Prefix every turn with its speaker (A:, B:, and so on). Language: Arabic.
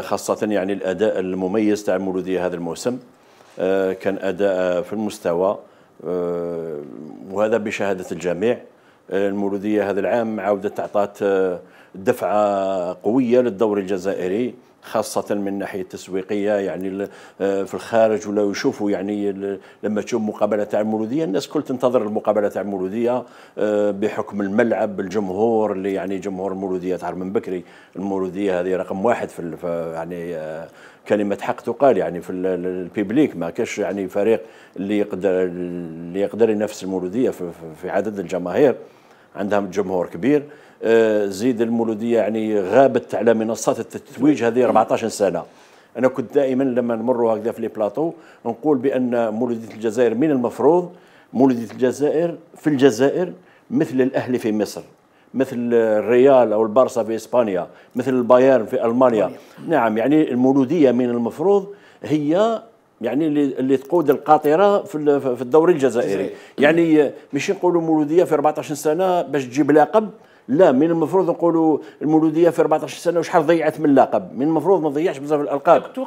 A: خاصة يعني الأداء المميز تاع المولودية هذا الموسم آه، كان أداء في المستوى آه، وهذا بشهادة الجميع آه، المولودية هذا العام عاودت أعطت دفعة قوية للدوري الجزائري خاصة من الناحية التسويقية يعني آه، في الخارج ولا يشوفوا يعني لما تشوف مقابلة تاع المولودية الناس كل تنتظر المقابلة تاع المولودية آه، بحكم الملعب الجمهور اللي يعني جمهور المولودية تعرف من بكري المولودية هذه رقم واحد في يعني آه، كلمة حق تقال يعني في البيبليك ما كاش يعني فريق اللي يقدر اللي يقدر ينافس المولودية في عدد الجماهير عندها جمهور كبير آه، زيد المولوديه يعني غابت على منصات التتويج هذه 14 سنه انا كنت دائما لما نمر هكذا في لي بلاطو نقول بان مولوديه الجزائر من المفروض مولوديه الجزائر في الجزائر مثل الاهلي في مصر مثل الريال او البارسا في اسبانيا مثل البايرن في المانيا نعم يعني المولوديه من المفروض هي يعني اللي اللي تقود القاطره في في الدوري الجزائري يعني ماشي نقولوا مولوديه في 14 سنه باش تجيب لقب لا من المفروض نقولوا المولوديه في 14 سنه وشحال ضيعت من لقب من المفروض ما تضيعش بزاف الالقاب